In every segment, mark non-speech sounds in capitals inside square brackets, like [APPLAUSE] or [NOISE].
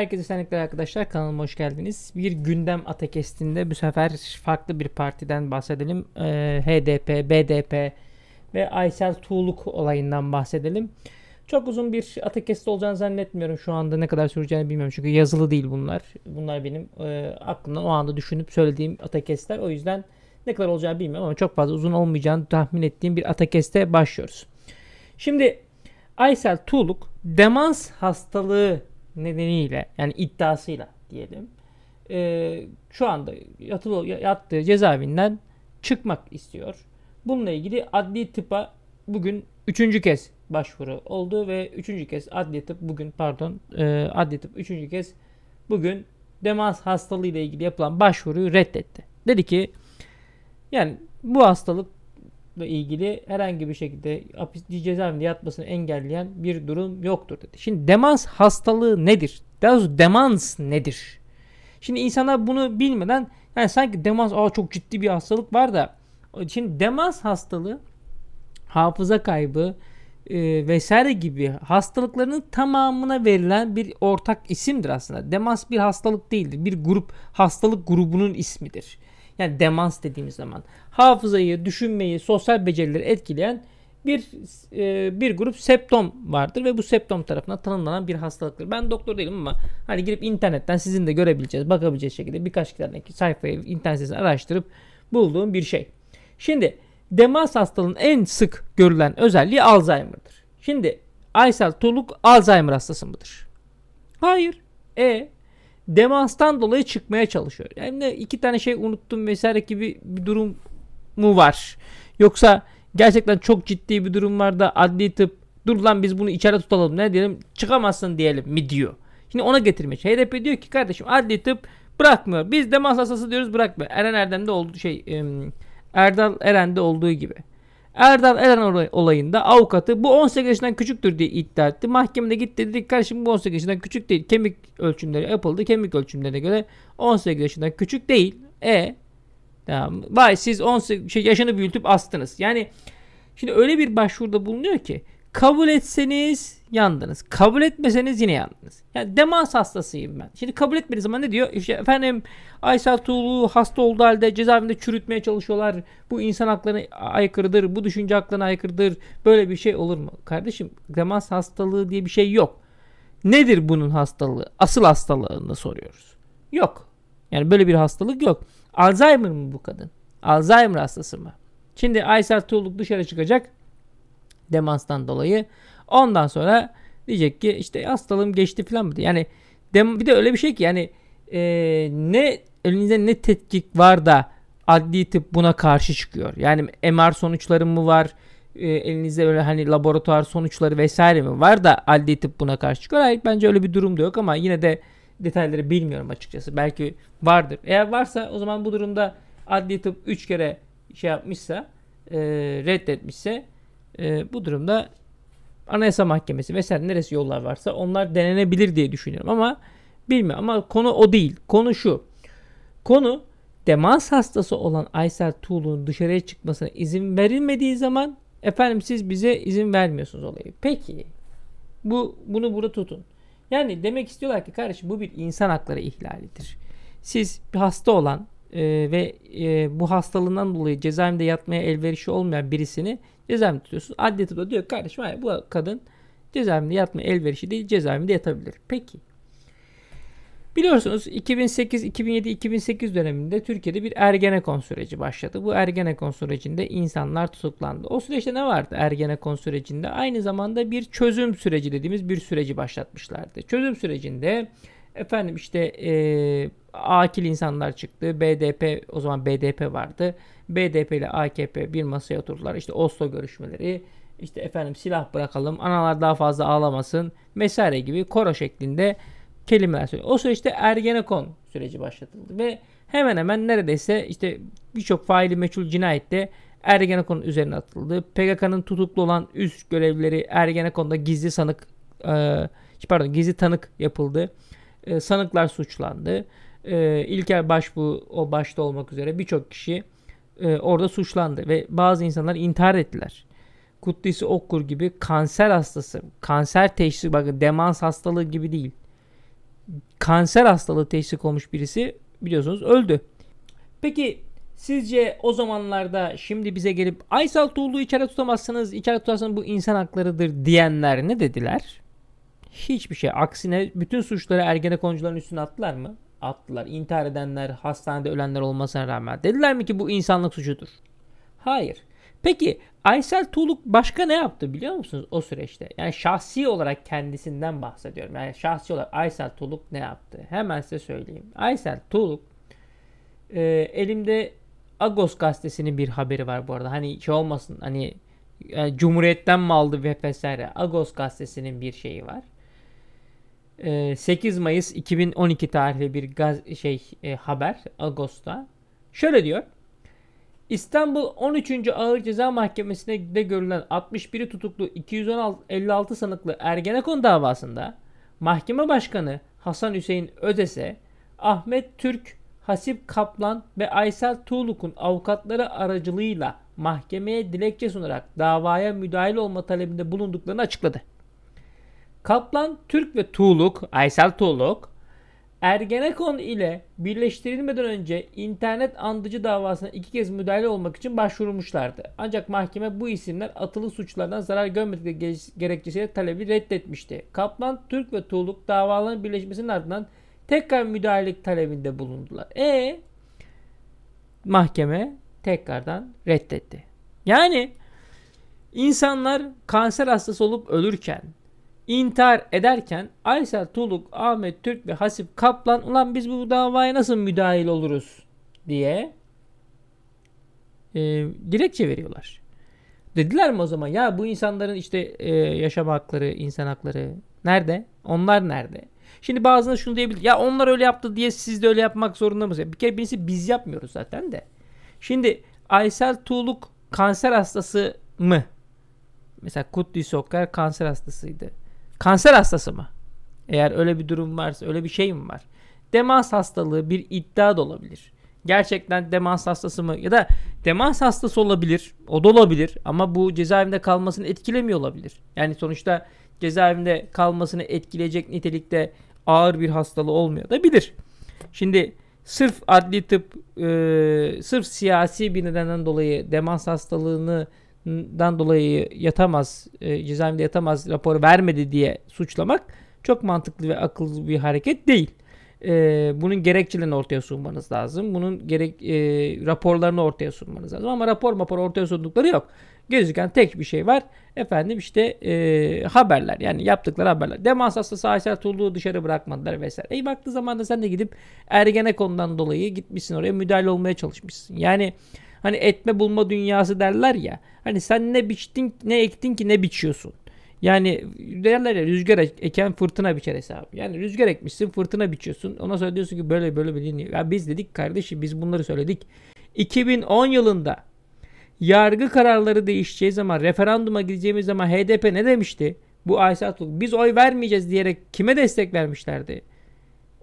Herkese selamlar arkadaşlar. Kanalıma hoş geldiniz. Bir gündem atakestinde bu sefer farklı bir partiden bahsedelim. Ee, HDP, BDP ve Aysel Tuğluk olayından bahsedelim. Çok uzun bir atakest olacağını zannetmiyorum. Şu anda ne kadar süreceğini bilmiyorum. Çünkü yazılı değil bunlar. Bunlar benim e, aklımdan o anda düşünüp söylediğim atakestler. O yüzden ne kadar olacağını bilmiyorum ama çok fazla uzun olmayacağını tahmin ettiğim bir atakeste başlıyoruz. Şimdi Aysel Tuğluk demans hastalığı nedeniyle yani iddiasıyla diyelim e, şu anda yatılı, yattığı cezaevinden çıkmak istiyor. Bununla ilgili adli tıpa bugün üçüncü kez başvuru oldu ve üçüncü kez adli tıp bugün pardon e, adli tıp üçüncü kez bugün demans hastalığı ile ilgili yapılan başvuruyu reddetti. Dedi ki yani bu hastalık ilgili herhangi bir şekilde hapis cezaevinde yatmasını engelleyen bir durum yoktur dedi. Şimdi demans hastalığı nedir? Daha demans nedir? Şimdi insanlar bunu bilmeden yani sanki demans aa çok ciddi bir hastalık var da şimdi demans hastalığı hafıza kaybı e, vesaire gibi hastalıklarının tamamına verilen bir ortak isimdir aslında. Demans bir hastalık değildir. Bir grup hastalık grubunun ismidir. Yani demans dediğimiz zaman hafızayı, düşünmeyi, sosyal becerileri etkileyen bir e, bir grup septom vardır ve bu septom tarafından tanımlanan bir hastalıktır. Ben doktor değilim ama hani girip internetten sizin de görebileceğiniz, bakabileceğiniz şekilde birkaç tane sayfayı internet sitesini araştırıp bulduğum bir şey. Şimdi demans hastalığının en sık görülen özelliği Alzheimer'dır. Şimdi Aysel Toluk Alzheimer hastası mıdır? Hayır. E demanstan dolayı çıkmaya çalışıyor. Hem de iki tane şey unuttum vesaire gibi bir durum mu var? Yoksa gerçekten çok ciddi bir durum var da adli tıp dur lan biz bunu içeri tutalım ne diyelim çıkamazsın diyelim mi diyor. Şimdi ona getirmiş. HDP diyor ki kardeşim adli tıp bırakmıyor. Biz demans hastası diyoruz bırakmıyor. Eren Erdem'de olduğu şey ıı, Erdal Eren'de olduğu gibi. Erdal Eren olayında avukatı bu 18 yaşından küçüktür diye iddia etti. Mahkemede gitti dedi kardeşim bu 18 yaşından küçük değil. Kemik ölçümleri yapıldı. Kemik ölçümlerine göre 18 yaşından küçük değil. E tamam. Vay siz 18 şey, yaşını büyütüp astınız. Yani şimdi öyle bir başvuruda bulunuyor ki Kabul etseniz yandınız. Kabul etmeseniz yine yandınız. Yani demans hastasıyım ben. Şimdi kabul etmediği zaman ne diyor? İşte efendim Aysel Tuğlu hasta olduğu halde cezaevinde çürütmeye çalışıyorlar. Bu insan haklarına aykırıdır. Bu düşünce haklarına aykırıdır. Böyle bir şey olur mu? Kardeşim demans hastalığı diye bir şey yok. Nedir bunun hastalığı? Asıl hastalığını soruyoruz. Yok. Yani böyle bir hastalık yok. Alzheimer mı bu kadın? Alzheimer hastası mı? Şimdi Aysel Tuğluk dışarı çıkacak demanstan dolayı. Ondan sonra diyecek ki işte hastalığım geçti falan. Yani dem bir de öyle bir şey ki yani e, ne elinizde ne tetkik var da adli tıp buna karşı çıkıyor. Yani MR sonuçları mı var? E, elinizde öyle hani laboratuvar sonuçları vesaire mi var da adli tıp buna karşı çıkıyor? Hayır bence öyle bir durum da yok ama yine de detayları bilmiyorum açıkçası. Belki vardır. Eğer varsa o zaman bu durumda adli tıp 3 kere şey yapmışsa e, reddetmişse e, bu durumda Anayasa Mahkemesi vesaire neresi yollar varsa onlar denenebilir diye düşünüyorum ama bilmiyorum ama konu o değil. Konu şu. Konu demans hastası olan Aysel Tuğlu'nun dışarıya çıkmasına izin verilmediği zaman efendim siz bize izin vermiyorsunuz olayı. Peki bu bunu burada tutun. Yani demek istiyorlar ki kardeşim bu bir insan hakları ihlalidir. Siz hasta olan e, ve e, bu hastalığından dolayı cezaevinde yatmaya elverişi olmayan birisini cezaevinde tutuyorsun. Adli da diyor kardeşim hayır, bu kadın cezaevinde yatmaya elverişi değil cezaevinde yatabilir. Peki. Biliyorsunuz 2008, 2007, 2008 döneminde Türkiye'de bir Ergenekon süreci başladı. Bu Ergenekon sürecinde insanlar tutuklandı. O süreçte ne vardı Ergenekon sürecinde? Aynı zamanda bir çözüm süreci dediğimiz bir süreci başlatmışlardı. Çözüm sürecinde efendim işte e, akil insanlar çıktı. BDP o zaman BDP vardı. BDP ile AKP bir masaya oturdular. İşte Oslo görüşmeleri, işte efendim silah bırakalım, analar daha fazla ağlamasın vesaire gibi koro şeklinde kelimeler söylüyor. O süreçte Ergenekon süreci başlatıldı ve hemen hemen neredeyse işte birçok faili meçhul cinayette Ergenekon üzerine atıldı. PKK'nın tutuklu olan üst görevlileri Ergenekon'da gizli sanık pardon gizli tanık yapıldı. sanıklar suçlandı e, İlker Başbuğ o başta olmak üzere birçok kişi e, orada suçlandı ve bazı insanlar intihar ettiler. Kutlisi okur gibi kanser hastası, kanser teşhisi bakın demans hastalığı gibi değil. Kanser hastalığı teşhis olmuş birisi biliyorsunuz öldü. Peki sizce o zamanlarda şimdi bize gelip Aysel Tuğlu'yu içeri tutamazsınız, içeri tutarsanız bu insan haklarıdır diyenler ne dediler? Hiçbir şey. Aksine bütün suçları Ergenekoncuların üstüne attılar mı? attılar. İntihar edenler, hastanede ölenler olmasına rağmen. Dediler mi ki bu insanlık suçudur? Hayır. Peki Aysel Tuğluk başka ne yaptı biliyor musunuz o süreçte? Yani şahsi olarak kendisinden bahsediyorum. Yani şahsi olarak Aysel Tuğluk ne yaptı? Hemen size söyleyeyim. Aysel Tuğluk e, elimde Agos gazetesinin bir haberi var bu arada. Hani şey olmasın hani e, Cumhuriyet'ten mi aldı ve vesaire. Agos gazetesinin bir şeyi var. 8 ee, Mayıs 2012 tarihli bir gaz şey e, haber Ağustos'ta. Şöyle diyor. İstanbul 13. Ağır Ceza Mahkemesinde de görülen 61 tutuklu 256 sanıklı Ergenekon davasında mahkeme başkanı Hasan Hüseyin Özese, Ahmet Türk, Hasip Kaplan ve Aysel Tuğluk'un avukatları aracılığıyla mahkemeye dilekçe sunarak davaya müdahil olma talebinde bulunduklarını açıkladı. Kaplan Türk ve Tuğluk, Aysel Tuğluk Ergenekon ile birleştirilmeden önce internet andıcı davasına iki kez müdahale olmak için başvurmuşlardı. Ancak mahkeme bu isimler atılı suçlardan zarar görmedikleri gerekçesiyle talebi reddetmişti. Kaplan, Türk ve Tuğluk davaların birleşmesinin ardından tekrar müdahalelik talebinde bulundular. E mahkeme tekrardan reddetti. Yani insanlar kanser hastası olup ölürken intihar ederken Aysel Tuluk, Ahmet Türk ve Hasip Kaplan ulan biz bu davaya nasıl müdahil oluruz diye e, dilekçe veriyorlar. Dediler mi o zaman ya bu insanların işte e, yaşam hakları, insan hakları nerede? Onlar nerede? Şimdi bazıları şunu diyebilir. Ya onlar öyle yaptı diye siz de öyle yapmak zorunda mısınız? Bir kere birisi biz yapmıyoruz zaten de. Şimdi Aysel Tuğluk kanser hastası mı? Mesela Kutlu Sokkar kanser hastasıydı. Kanser hastası mı? Eğer öyle bir durum varsa, öyle bir şey mi var? Demans hastalığı bir iddia da olabilir. Gerçekten demans hastası mı? Ya da demans hastası olabilir. O da olabilir. Ama bu cezaevinde kalmasını etkilemiyor olabilir. Yani sonuçta cezaevinde kalmasını etkileyecek nitelikte ağır bir hastalığı olmuyor da bilir. Şimdi sırf adli tıp, e, sırf siyasi bir nedenden dolayı demans hastalığını dan dolayı yatamaz, e, cezaevinde yatamaz raporu vermedi diye suçlamak çok mantıklı ve akıllı bir hareket değil. E, bunun gerekçelerini ortaya sunmanız lazım. Bunun gerek e, raporlarını ortaya sunmanız lazım. Ama rapor rapor ortaya sundukları yok. Gözüken tek bir şey var. Efendim işte e, haberler yani yaptıkları haberler. Demans hastası Aysel Tuğlu'yu dışarı bırakmadılar vesaire. E baktığı zaman da sen de gidip Ergenekon'dan dolayı gitmişsin oraya müdahale olmaya çalışmışsın. Yani Hani etme bulma dünyası derler ya. Hani sen ne biçtin ne ektin ki ne biçiyorsun. Yani derler ya rüzgar e-, eken fırtına biçer hesabı. Yani rüzgar ekmişsin fırtına biçiyorsun. Ondan sonra diyorsun ki böyle böyle bir dinliyor. Ya biz dedik kardeşim biz bunları söyledik. 2010 yılında yargı kararları değişeceği zaman referanduma gideceğimiz zaman HDP ne demişti? Bu Aysel Biz oy vermeyeceğiz diyerek kime destek vermişlerdi?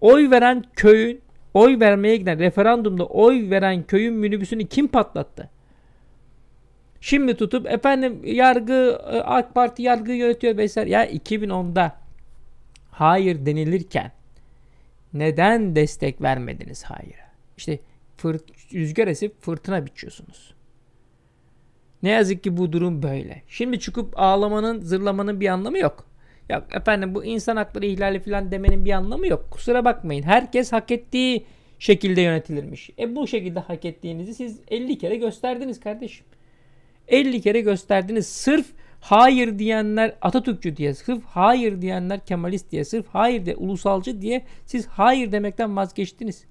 Oy veren köyün oy vermeye giden referandumda oy veren köyün minibüsünü kim patlattı? Şimdi tutup efendim yargı e, AK Parti yargı yönetiyor vesaire. Ya 2010'da hayır denilirken neden destek vermediniz hayır? İşte fırt, rüzgar esip fırtına biçiyorsunuz. Ne yazık ki bu durum böyle. Şimdi çıkıp ağlamanın, zırlamanın bir anlamı yok. Yok efendim bu insan hakları ihlali falan demenin bir anlamı yok. Kusura bakmayın. Herkes hak ettiği şekilde yönetilirmiş. E bu şekilde hak ettiğinizi siz 50 kere gösterdiniz kardeşim. 50 kere gösterdiniz. Sırf hayır diyenler Atatürkçü diye, sırf hayır diyenler Kemalist diye, sırf hayır de ulusalcı diye siz hayır demekten vazgeçtiniz.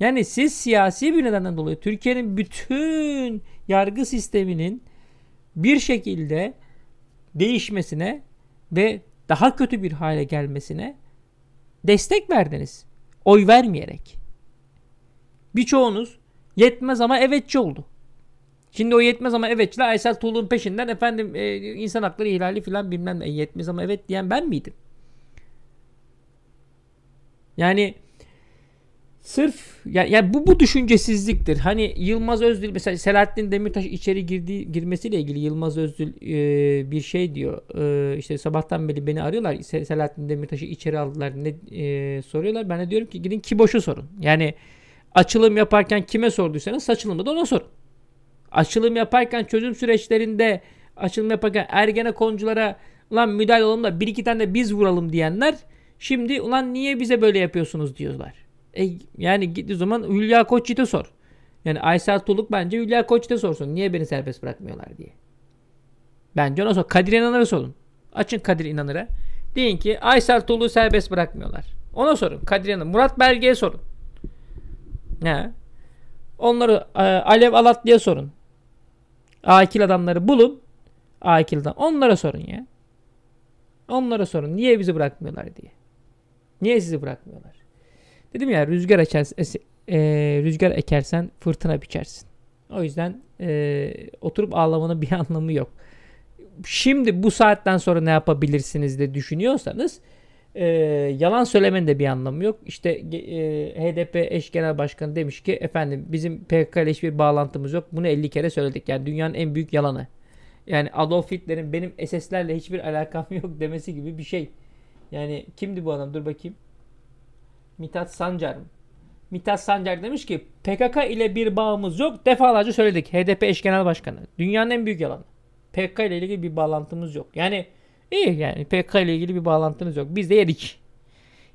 Yani siz siyasi bir nedenden dolayı Türkiye'nin bütün yargı sisteminin bir şekilde değişmesine ve daha kötü bir hale gelmesine destek verdiniz. Oy vermeyerek. Birçoğunuz yetmez ama evetçi oldu. Şimdi o yetmez ama evetçiler Aysel Tuğlu'nun peşinden efendim e, insan hakları ihlali filan bilmem ne e, yetmez ama evet diyen ben miydim? Yani Sırf yani, yani bu bu düşüncesizliktir. Hani Yılmaz Özdil mesela Selahattin Demirtaş içeri girdiği girmesiyle ilgili Yılmaz Özdil e, bir şey diyor. E, işte sabahtan beri beni arıyorlar. Selahattin Demirtaş'ı içeri aldılar. Ne e, soruyorlar? Ben de diyorum ki gidin Kiboş'u sorun. Yani açılım yaparken kime sorduysanız açılımda da ona sorun. Açılım yaparken çözüm süreçlerinde açılım yaparken ergene konculara ulan müdahale olalım da bir iki tane de biz vuralım diyenler şimdi ulan niye bize böyle yapıyorsunuz diyorlar. E, yani gittiği zaman Hülya Koçyiğit'e sor. Yani Aysel Tuluk bence Hülya Koçyiğit'e sorsun. Niye beni serbest bırakmıyorlar diye. Bence ona sor. Kadir İnanır'a sorun. Açın Kadir İnanır'a. Deyin ki Aysel Tuluk'u serbest bırakmıyorlar. Ona sorun. Kadir İnanır. Murat Belge'ye sorun. Ne? Onları e, Alev Alatlı'ya sorun. Akil adamları bulun. Akil adam. Onlara sorun ya. Onlara sorun. Niye bizi bırakmıyorlar diye. Niye sizi bırakmıyorlar? Dedim ya rüzgar açarsan, e, rüzgar ekersen fırtına biçersin. O yüzden e, oturup ağlamanın [LAUGHS] bir anlamı yok. Şimdi bu saatten sonra ne yapabilirsiniz de düşünüyorsanız e, yalan söylemenin de bir anlamı yok. İşte e, HDP eş genel başkanı demiş ki efendim bizim PKK ile hiçbir bağlantımız yok. Bunu 50 kere söyledik. Yani dünyanın en büyük yalanı. Yani Adolf Hitler'in benim SS'lerle hiçbir alakam [LAUGHS] yok demesi gibi bir şey. Yani kimdi bu adam? Dur bakayım. Mithat Sancar. Mithat Sancar demiş ki PKK ile bir bağımız yok. Defalarca söyledik. HDP eş genel başkanı. Dünyanın en büyük yalanı. PKK ile ilgili bir bağlantımız yok. Yani iyi yani PKK ile ilgili bir bağlantınız yok. Biz de yedik.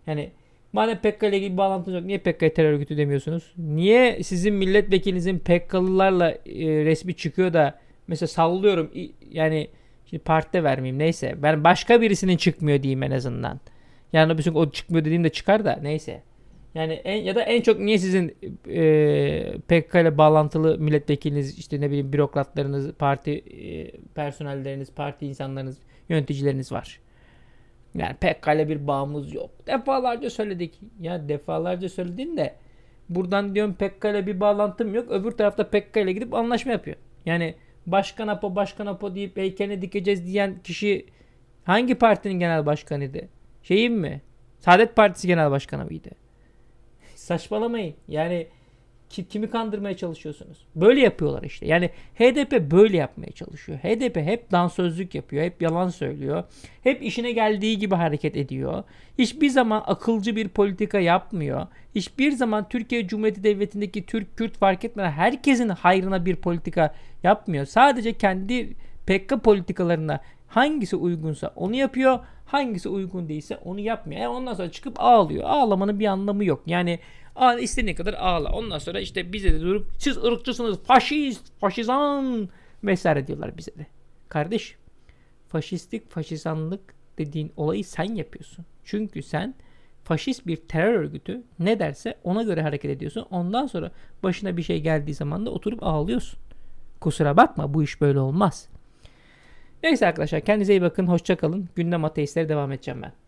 Yani madem PKK ile ilgili bir bağlantınız yok niye PKK terör örgütü demiyorsunuz? Niye sizin milletvekilinizin PKK'lılarla e, resmi çıkıyor da mesela sallıyorum yani şimdi partide vermeyeyim neyse ben başka birisinin çıkmıyor diyeyim en azından. Yani bir şey o çıkmıyor dediğimde çıkar da neyse. Yani en, ya da en çok niye sizin e, PKK ile bağlantılı milletvekiliniz işte ne bileyim bürokratlarınız, parti e, personelleriniz, parti insanlarınız, yöneticileriniz var. Yani PKK ile bir bağımız yok. Defalarca söyledik. Ya defalarca söyledin de buradan diyorum PKK ile bir bağlantım yok. Öbür tarafta PKK ile gidip anlaşma yapıyor. Yani başkan apo başkan apo deyip heykeline dikeceğiz diyen kişi hangi partinin genel başkanıydı? şeyim mi? Saadet Partisi Genel Başkanı mıydı? Saçmalamayın. Yani kimi kandırmaya çalışıyorsunuz? Böyle yapıyorlar işte. Yani HDP böyle yapmaya çalışıyor. HDP hep dansözlük yapıyor, hep yalan söylüyor. Hep işine geldiği gibi hareket ediyor. Hiçbir zaman akılcı bir politika yapmıyor. Hiçbir zaman Türkiye Cumhuriyeti Devleti'ndeki Türk, Kürt fark etmeden herkesin hayrına bir politika yapmıyor. Sadece kendi PKK politikalarına hangisi uygunsa onu yapıyor. Hangisi uygun değilse onu yapmıyor. Yani e, ondan sonra çıkıp ağlıyor. Ağlamanın bir anlamı yok. Yani ağla, istediğin kadar ağla. Ondan sonra işte bize de durup siz ırkçısınız, faşist, faşizan vesaire diyorlar bize de. Kardeş, faşistlik, faşizanlık dediğin olayı sen yapıyorsun. Çünkü sen faşist bir terör örgütü ne derse ona göre hareket ediyorsun. Ondan sonra başına bir şey geldiği zaman da oturup ağlıyorsun. Kusura bakma bu iş böyle olmaz. Neyse arkadaşlar kendinize iyi bakın. Hoşçakalın. Gündem ateistleri devam edeceğim ben.